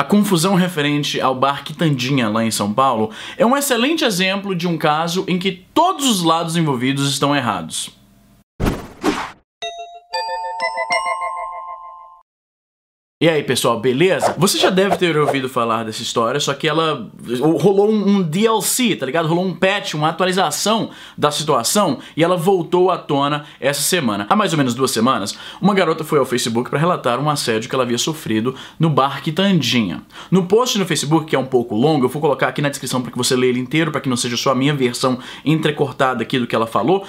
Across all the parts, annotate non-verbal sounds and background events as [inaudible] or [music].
A confusão referente ao bar Quitandinha, lá em São Paulo, é um excelente exemplo de um caso em que todos os lados envolvidos estão errados. E aí, pessoal, beleza? Você já deve ter ouvido falar dessa história, só que ela rolou um DLC, tá ligado? Rolou um patch, uma atualização da situação e ela voltou à tona essa semana. Há mais ou menos duas semanas, uma garota foi ao Facebook para relatar um assédio que ela havia sofrido no bar Quitandinha. No post no Facebook, que é um pouco longo, eu vou colocar aqui na descrição para que você leia ele inteiro, para que não seja só a minha versão entrecortada aqui do que ela falou,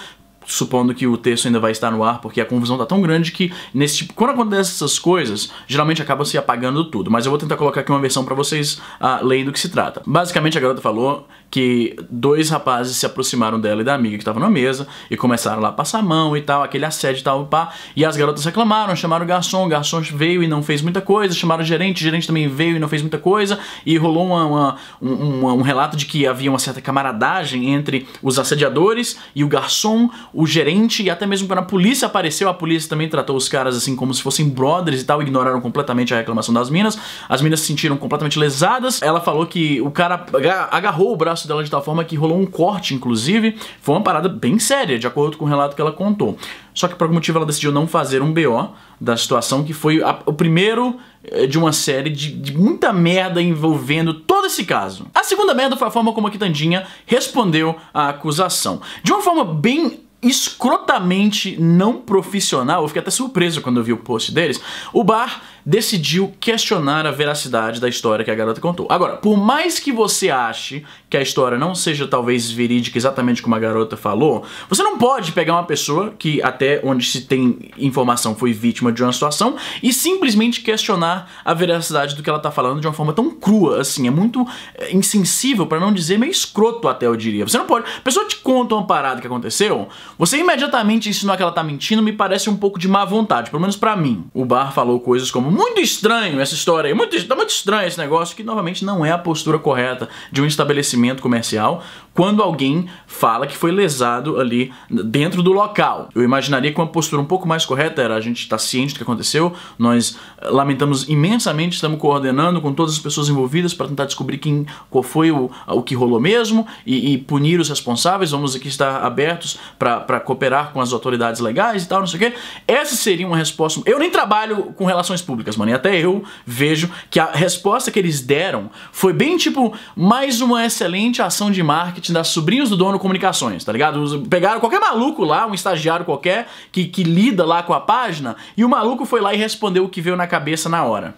supondo que o texto ainda vai estar no ar, porque a confusão tá tão grande que nesse tipo, quando acontecem essas coisas, geralmente acaba se apagando tudo, mas eu vou tentar colocar aqui uma versão para vocês uh, lerem do que se trata. Basicamente a garota falou que dois rapazes se aproximaram dela e da amiga que estava na mesa e começaram lá a passar a mão e tal, aquele assédio e tal, pá, e as garotas reclamaram, chamaram o garçom, o garçom veio e não fez muita coisa, chamaram o gerente, o gerente também veio e não fez muita coisa, e rolou uma, uma, um, um relato de que havia uma certa camaradagem entre os assediadores e o garçom, o gerente e até mesmo quando a polícia apareceu, a polícia também tratou os caras assim como se fossem brothers e tal, ignoraram completamente a reclamação das minas. As minas se sentiram completamente lesadas. Ela falou que o cara agarrou o braço dela de tal forma que rolou um corte, inclusive. Foi uma parada bem séria, de acordo com o relato que ela contou. Só que por algum motivo ela decidiu não fazer um BO da situação, que foi a, o primeiro eh, de uma série de, de, muita merda envolvendo todo esse caso. A segunda merda foi a forma como a Quitandinha respondeu à acusação. De uma forma bem escrotamente não profissional, eu fiquei até surpreso quando eu vi o post deles, o bar decidiu questionar a veracidade da história que a garota contou. Agora, por mais que você ache que a história não seja talvez verídica exatamente como a garota falou, você não pode pegar uma pessoa que até onde se tem informação foi vítima de uma situação e simplesmente questionar a veracidade do que ela tá falando de uma forma tão crua assim, é muito é, insensível para não dizer meio escroto até eu diria. Você não pode, a pessoa te conta uma parada que aconteceu, você imediatamente ensinou que ela tá mentindo, me parece um pouco de má vontade, pelo menos para mim. O Bar falou coisas como muito estranho essa história aí, muito, tá muito estranho esse negócio, que novamente não é a postura correta de um estabelecimento comercial quando alguém fala que foi lesado ali dentro do local. Eu imaginaria que uma postura um pouco mais correta era a gente estar tá ciente do que aconteceu, nós eh, lamentamos imensamente, estamos coordenando com todas as pessoas envolvidas para tentar descobrir quem, qual foi o, o que rolou mesmo e, e punir os responsáveis, vamos aqui estar abertos para para cooperar com as autoridades legais e tal, não sei o quê. Essa seria uma resposta. Eu nem trabalho com relações públicas, mano, e até eu vejo que a resposta que eles deram foi bem tipo mais uma excelente ação de marketing das sobrinhos do dono comunicações, tá ligado? Pegaram qualquer maluco lá, um estagiário qualquer que, que lida lá com a página e o maluco foi lá e respondeu o que veio na cabeça na hora.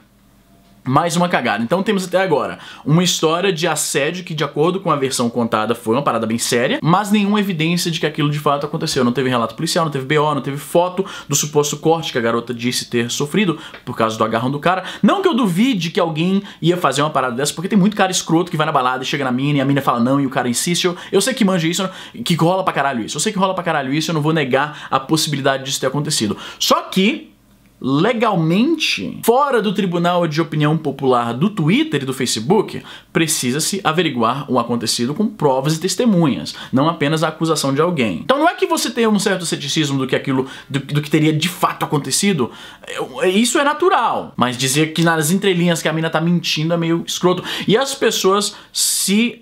Mais uma cagada. Então temos até agora uma história de assédio que, de acordo com a versão contada, foi uma parada bem séria, mas nenhuma evidência de que aquilo de fato aconteceu. Não teve relato policial, não teve BO, não teve foto do suposto corte que a garota disse ter sofrido por causa do agarrão do cara. Não que eu duvide que alguém ia fazer uma parada dessa, porque tem muito cara escroto que vai na balada e chega na mina e a mina fala não e o cara insiste. Eu, eu sei que manja isso, que rola pra caralho isso. Eu sei que rola pra caralho isso, eu não vou negar a possibilidade disso ter acontecido. Só que legalmente fora do tribunal de opinião popular do Twitter e do Facebook, precisa-se averiguar o acontecido com provas e testemunhas, não apenas a acusação de alguém. Então não é que você tenha um certo ceticismo do que aquilo, do, do que teria de fato acontecido, isso é natural, mas dizer que nas entrelinhas que a mina tá mentindo é meio escroto. E as pessoas se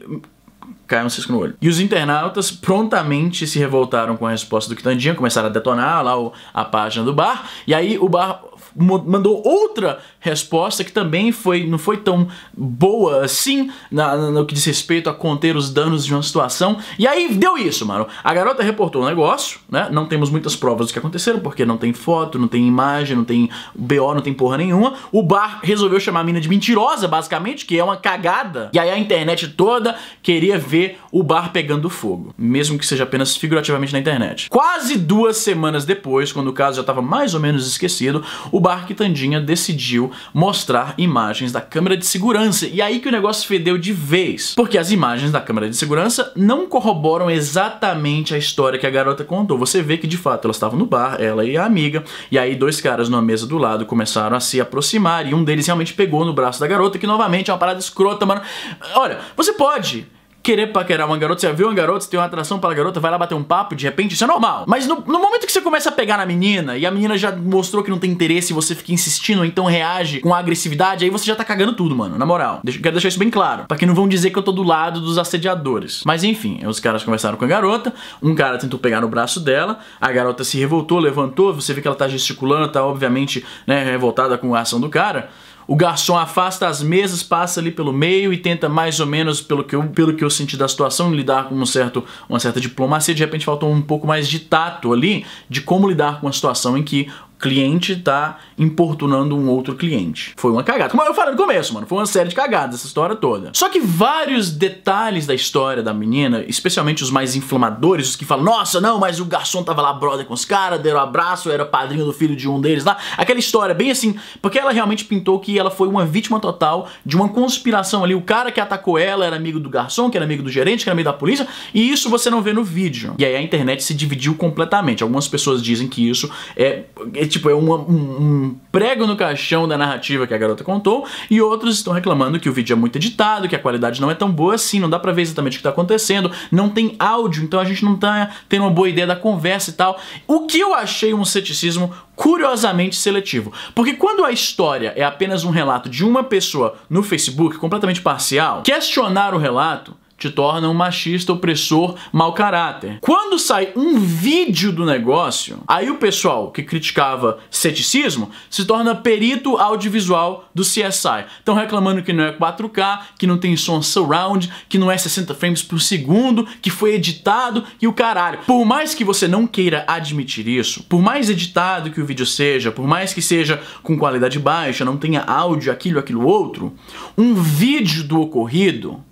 cai um cisco no olho. E os internautas prontamente se revoltaram com a resposta do Quitandinha, começaram a detonar lá o, a página do bar, e aí o bar mandou outra resposta que também foi, não foi tão boa assim na, no que diz respeito a conter os danos de uma situação. E aí deu isso, mano. A garota reportou o um negócio, né? Não temos muitas provas do que aconteceram, porque não tem foto, não tem imagem, não tem BO, não tem porra nenhuma. O bar resolveu chamar a mina de mentirosa, basicamente, que é uma cagada. E aí a internet toda queria ver o bar pegando fogo, mesmo que seja apenas figurativamente na internet. Quase duas semanas depois, quando o caso já estava mais ou menos esquecido, o bar Quitandinha decidiu mostrar imagens da câmera de segurança. E aí que o negócio fedeu de vez, porque as imagens da câmera de segurança não corroboram exatamente a história que a garota contou. Você vê que de fato elas estavam no bar, ela e a amiga, e aí dois caras numa mesa do lado começaram a se aproximar e um deles realmente pegou no braço da garota, que novamente é uma parada escrota, mano. Olha, você pode querer paquerar uma garota, você já viu uma garota, você tem uma atração pela garota, vai lá bater um papo, de repente, isso é normal. Mas no, no, momento que você começa a pegar na menina e a menina já mostrou que não tem interesse e você fica insistindo, ou então reage com agressividade, aí você já tá cagando tudo, mano, na moral. Deixa, quero deixar isso bem claro, pra que não vão dizer que eu tô do lado dos assediadores. Mas enfim, os caras conversaram com a garota, um cara tentou pegar no braço dela, a garota se revoltou, levantou, você vê que ela tá gesticulando, tá obviamente, né, revoltada com a ação do cara. O garçom afasta as mesas, passa ali pelo meio e tenta mais ou menos, pelo que eu, pelo que eu senti da situação, lidar com um certo, uma certa diplomacia. De repente faltou um pouco mais de tato ali de como lidar com a situação em que cliente tá importunando um outro cliente. Foi uma cagada. Como eu falei no começo, mano, foi uma série de cagadas essa história toda. Só que vários detalhes da história da menina, especialmente os mais inflamadores, os que falam, nossa, não, mas o garçom tava lá brother com os caras, deram um abraço, era padrinho do filho de um deles lá. Aquela história bem assim, porque ela realmente pintou que ela foi uma vítima total de uma conspiração ali. O cara que atacou ela era amigo do garçom, que era amigo do gerente, que era amigo da polícia, e isso você não vê no vídeo. E aí a internet se dividiu completamente. Algumas pessoas dizem que isso é, é tipo, é um, um prego no caixão da narrativa que a garota contou, e outros estão reclamando que o vídeo é muito editado, que a qualidade não é tão boa assim, não dá pra ver exatamente o que tá acontecendo, não tem áudio, então a gente não tá tendo uma boa ideia da conversa e tal. O que eu achei um ceticismo curiosamente seletivo. Porque quando a história é apenas um relato de uma pessoa no Facebook, completamente parcial, questionar o relato te torna um machista, opressor, mau caráter. Quando sai um vídeo do negócio, aí o pessoal que criticava ceticismo se torna perito audiovisual do CSI. Estão reclamando que não é 4K, que não tem som surround, que não é 60 frames por segundo, que foi editado e o caralho. Por mais que você não queira admitir isso, por mais editado que o vídeo seja, por mais que seja com qualidade baixa, não tenha áudio, aquilo, aquilo outro, um vídeo do ocorrido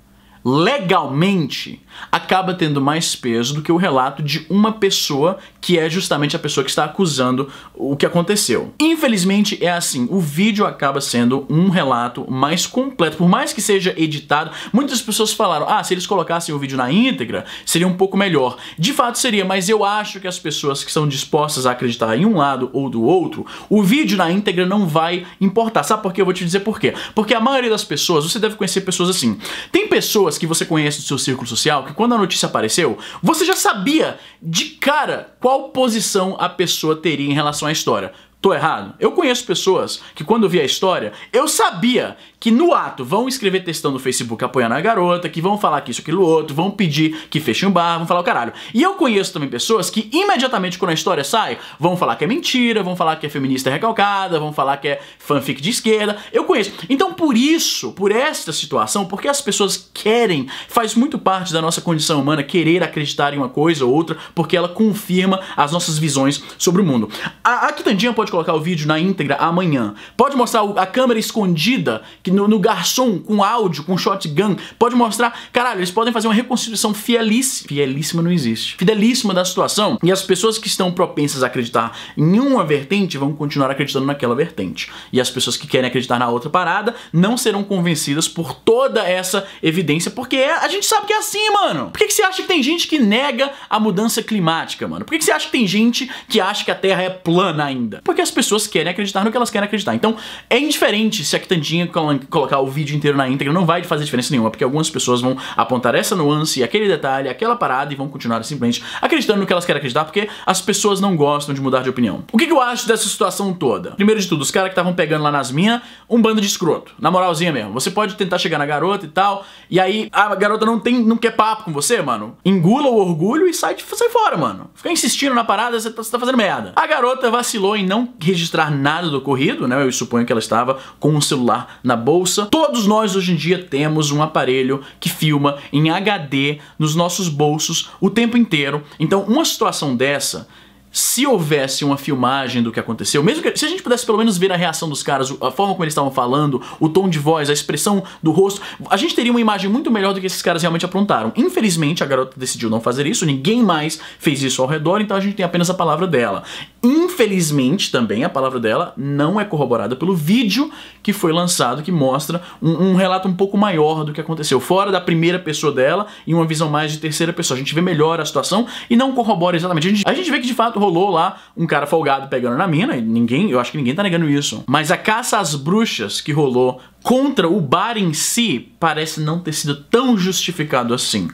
legalmente acaba tendo mais peso do que o relato de uma pessoa que é justamente a pessoa que está acusando o que aconteceu. Infelizmente é assim, o vídeo acaba sendo um relato mais completo, por mais que seja editado. Muitas pessoas falaram: "Ah, se eles colocassem o vídeo na íntegra, seria um pouco melhor". De fato seria, mas eu acho que as pessoas que são dispostas a acreditar em um lado ou do outro, o vídeo na íntegra não vai importar. Sabe por quê? Eu vou te dizer por quê. Porque a maioria das pessoas, você deve conhecer pessoas assim. Tem pessoas pessoas que você conhece do seu círculo social que quando a notícia apareceu, você já sabia de cara qual posição a pessoa teria em relação à história. Tô errado? Eu conheço pessoas que quando via vi a história, eu sabia que no ato vão escrever textão no Facebook apoiando a garota, que vão falar que isso, aquilo, outro, vão pedir que feche um bar, vão falar o caralho. E eu conheço também pessoas que imediatamente quando a história sai, vão falar que é mentira, vão falar que é feminista recalcada, vão falar que é fanfic de esquerda. Eu conheço. Então por isso, por esta situação, porque as pessoas querem, faz muito parte da nossa condição humana querer acreditar em uma coisa ou outra, porque ela confirma as nossas visões sobre o mundo. A, a Quitandinha pode colocar o vídeo na íntegra amanhã. Pode mostrar a câmera escondida que no, no garçom, com áudio, com shotgun. Pode mostrar, caralho, eles podem fazer uma reconstituição fielíssima. Fielíssima não existe. Fidelíssima da situação. E as pessoas que estão propensas a acreditar em uma vertente vão continuar acreditando naquela vertente. E as pessoas que querem acreditar na outra parada não serão convencidas por toda essa evidência, porque é, a gente sabe que é assim, mano. Por que, que você acha que tem gente que nega a mudança climática, mano? Por que, que você acha que tem gente que acha que a Terra é plana ainda? que que as pessoas querem acreditar no que elas querem acreditar. Então, é indiferente se a Quitandinha colocar o vídeo inteiro na íntegra, não vai fazer diferença nenhuma, porque algumas pessoas vão apontar essa nuance, aquele detalhe, aquela parada e vão continuar simplesmente acreditando no que elas querem acreditar, porque as pessoas não gostam de mudar de opinião. O que, que eu acho dessa situação toda? Primeiro de tudo, os caras que estavam pegando lá nas minas, um bando de escroto. Na moralzinha mesmo. Você pode tentar chegar na garota e tal, e aí a garota não tem, não quer papo com você, mano. Engula o orgulho e sai, de, sai fora, mano. Ficar insistindo na parada, você tá, tá fazendo merda. A garota vacilou em não registrar nada do ocorrido, né? Eu suponho que ela estava com o um celular na bolsa. Todos nós hoje em dia temos um aparelho que filma em HD nos nossos bolsos o tempo inteiro. Então, uma situação dessa se houvesse uma filmagem do que aconteceu, mesmo que se a gente pudesse pelo menos ver a reação dos caras, a forma como eles estavam falando, o tom de voz, a expressão do rosto, a gente teria uma imagem muito melhor do que esses caras realmente aprontaram. Infelizmente, a garota decidiu não fazer isso, ninguém mais fez isso ao redor, então a gente tem apenas a palavra dela. Infelizmente, também a palavra dela não é corroborada pelo vídeo que foi lançado, que mostra um, um relato um pouco maior do que aconteceu, fora da primeira pessoa dela e uma visão mais de terceira pessoa. A gente vê melhor a situação e não corrobora exatamente. a gente, a gente vê que de fato rolou lá um cara folgado pegando na mina, e ninguém, eu acho que ninguém tá negando isso. Mas a caça às bruxas que rolou contra o bar em si parece não ter sido tão justificado assim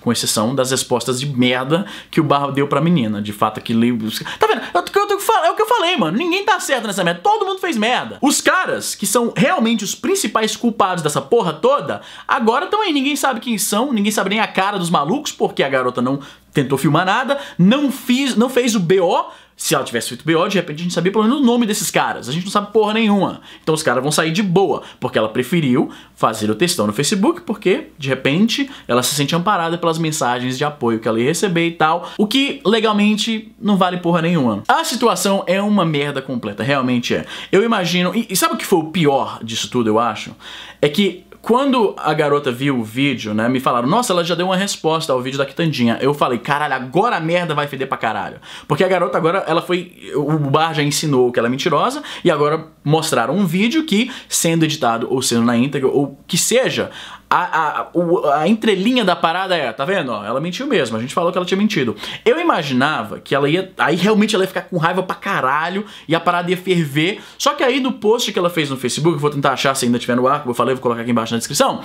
com exceção das respostas de merda que o Barro deu pra menina. De fato, que livros. Tá vendo? É o que, eu, falei, mano. Ninguém tá certo nessa merda. Todo mundo fez merda. Os caras, que são realmente os principais culpados dessa porra toda, agora estão aí. Ninguém sabe quem são, ninguém sabe nem a cara dos malucos, porque a garota não tentou filmar nada, não, fiz, não fez o BO. Se ela tivesse feito BO, de repente a gente sabia pelo menos o nome desses caras. A gente não sabe porra nenhuma. Então os caras vão sair de boa, porque ela preferiu fazer o textão no Facebook, porque de repente ela se sente amparada pelas mensagens de apoio que ela ia receber e tal. O que legalmente não vale porra nenhuma. A situação é uma merda completa, realmente é. Eu imagino. E, e sabe o que foi o pior disso tudo, eu acho? É que quando a garota viu o vídeo, né, me falaram, nossa, ela já deu uma resposta ao vídeo da Quitandinha. Eu falei, caralho, agora a merda vai feder pra caralho. Porque a garota agora, ela foi. O bar já ensinou que ela é mentirosa, e agora mostraram um vídeo que, sendo editado ou sendo na íntegra, ou que seja, a, a, a entrelinha da parada é, tá vendo? Ela mentiu mesmo, a gente falou que ela tinha mentido. Eu imaginava que ela ia. Aí realmente ela ia ficar com raiva pra caralho e a parada ia ferver. Só que aí do post que ela fez no Facebook, vou tentar achar se ainda tiver no ar, como eu falei, vou colocar aqui embaixo na descrição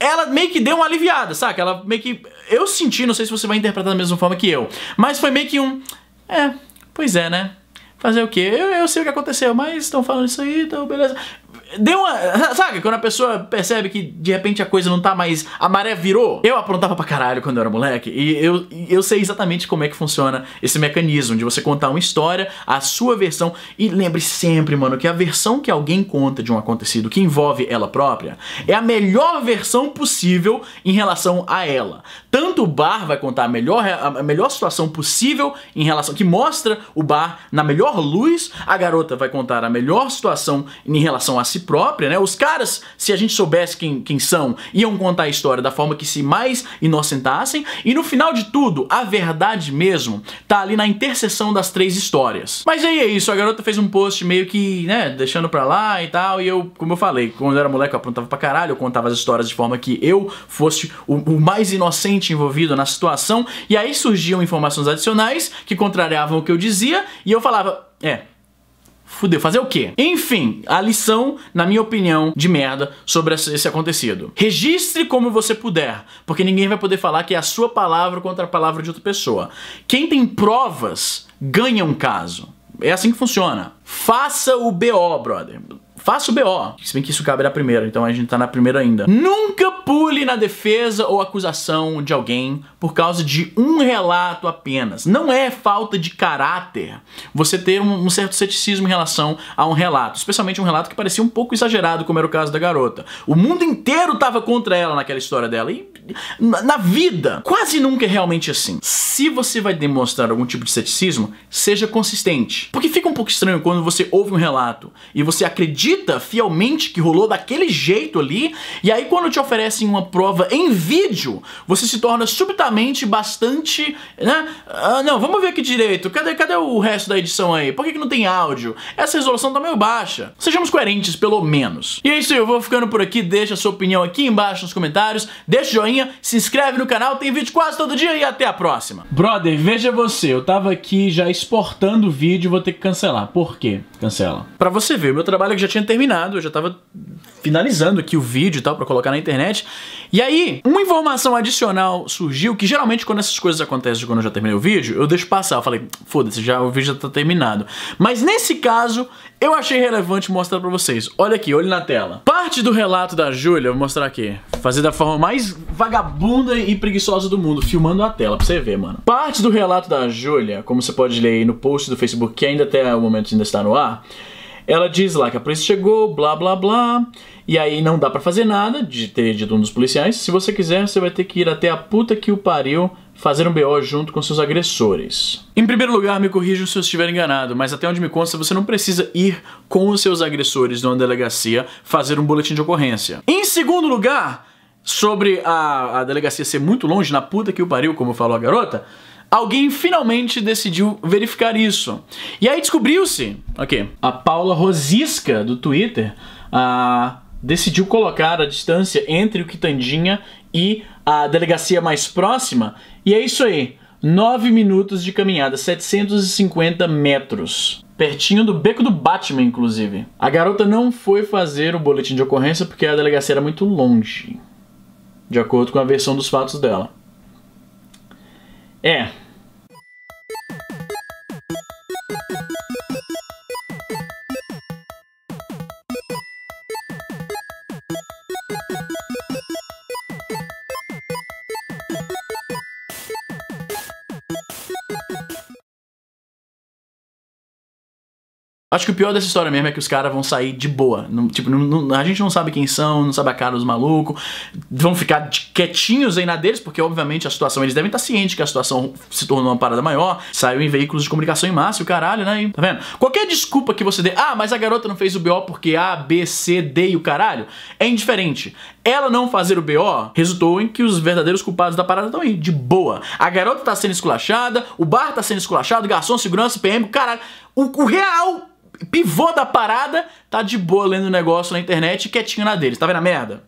ela meio que deu uma aliviada, saca? Ela meio que. Eu senti, não sei se você vai interpretar da mesma forma que eu, mas foi meio que um. É, pois é, né? Fazer o quê? Eu, eu sei o que aconteceu, mas estão falando isso aí, então beleza. Deu uma. [laughs] Sabe quando a pessoa percebe que de repente a coisa não tá mais. A maré virou? Eu aprontava pra caralho quando eu era moleque e eu, eu sei exatamente como é que funciona esse mecanismo de você contar uma história, a sua versão. E lembre sempre, mano, que a versão que alguém conta de um acontecido que envolve ela própria é a melhor versão possível em relação a ela. Tanto o bar vai contar a melhor, a melhor situação possível em relação. que mostra o bar na melhor melhor luz, a garota vai contar a melhor situação em relação a si própria, né? Os caras, se a gente soubesse quem, quem são, iam contar a história da forma que se mais inocentassem. E no final de tudo, a verdade mesmo tá ali na interseção das três histórias. Mas aí é isso, a garota fez um post meio que, né, deixando pra lá e tal. E eu, como eu falei, quando eu era moleque, eu aprontava pra caralho, eu contava as histórias de forma que eu fosse o, o mais inocente envolvido na situação. E aí surgiam informações adicionais que contrariavam o que eu dizia. E eu falava, é. Fudeu, fazer o quê? Enfim, a lição, na minha opinião, de merda sobre esse acontecido. Registre como você puder, porque ninguém vai poder falar que é a sua palavra contra a palavra de outra pessoa. Quem tem provas ganha um caso. É assim que funciona. Faça o BO, brother. Faça o BO. Se bem que isso cabe na primeira, então a gente tá na primeira ainda. Nunca pule na defesa ou acusação de alguém por causa de um relato apenas. Não é falta de caráter você ter um, um certo ceticismo em relação a um relato, especialmente um relato que parecia um pouco exagerado, como era o caso da garota. O mundo inteiro tava contra ela naquela história dela. E na, na vida, quase nunca é realmente assim. Se você vai demonstrar algum tipo de ceticismo, seja consistente. Porque fica um pouco estranho quando você ouve um relato e você acredita acredita fielmente que rolou daquele jeito ali, e aí quando te oferecem uma prova em vídeo, você se torna subitamente bastante, né? Ah, não, vamos ver aqui direito, cadê, cadê o resto da edição aí? Por que, que não tem áudio? Essa resolução tá meio baixa. Sejamos coerentes, pelo menos. E é isso aí, eu vou ficando por aqui, deixa a sua opinião aqui embaixo nos comentários, deixa o joinha, se inscreve no canal, tem vídeo quase todo dia e até a próxima. Brother, veja você, eu tava aqui já exportando o vídeo, vou ter que cancelar. Por quê? Cancela. Pra você ver, meu trabalho é que já tinha terminado, eu já tava finalizando aqui o vídeo e tal para colocar na internet. E aí, uma informação adicional surgiu que geralmente quando essas coisas acontecem quando eu já terminei o vídeo, eu deixo passar, eu falei, foda-se, já o vídeo já tá terminado. Mas nesse caso, eu achei relevante mostrar para vocês. Olha aqui, olhe na tela. Parte do relato da Júlia, vou mostrar aqui. Fazer da forma mais vagabunda e preguiçosa do mundo, filmando a tela pra você ver, mano. Parte do relato da Júlia, como você pode ler aí no post do Facebook, que ainda até o momento ainda está no ar, ela diz lá que a polícia chegou, blá blá blá, e aí não dá para fazer nada, de ter dito um dos policiais. Se você quiser, você vai ter que ir até a puta que o pariu fazer um BO junto com seus agressores. Em primeiro lugar, me corrijam se eu estiver enganado, mas até onde me consta, você não precisa ir com os seus agressores numa delegacia fazer um boletim de ocorrência. Em segundo lugar, sobre a, a delegacia ser muito longe, na puta que o pariu, como falou a garota, alguém finalmente decidiu verificar isso. E aí descobriu-se, ok, a Paula Rosisca do Twitter ah, decidiu colocar a distância entre o Quitandinha e a delegacia mais próxima. E é isso aí. 9 minutos de caminhada, 750 metros. Pertinho do beco do Batman, inclusive. A garota não foi fazer o boletim de ocorrência porque a delegacia era muito longe, de acordo com a versão dos fatos dela. Yeah. Acho que o pior dessa história mesmo é que os caras vão sair de boa. Não, tipo, não, não, a gente não sabe quem são, não sabe a cara dos malucos. Vão ficar quietinhos aí na deles, porque obviamente a situação, eles devem estar cientes que a situação se tornou uma parada maior. Saiu em veículos de comunicação em massa, o caralho, né? E, tá vendo? Qualquer desculpa que você dê, ah, mas a garota não fez o BO porque A, B, C, D e o caralho, é indiferente. Ela não fazer o BO resultou em que os verdadeiros culpados da parada estão aí, de boa. A garota tá sendo esculachada, o bar tá sendo esculachado, garçom, segurança, PM, caralho. o, o real pivô da parada, tá de boa lendo o negócio na internet quietinho na dele. Tá vendo a merda?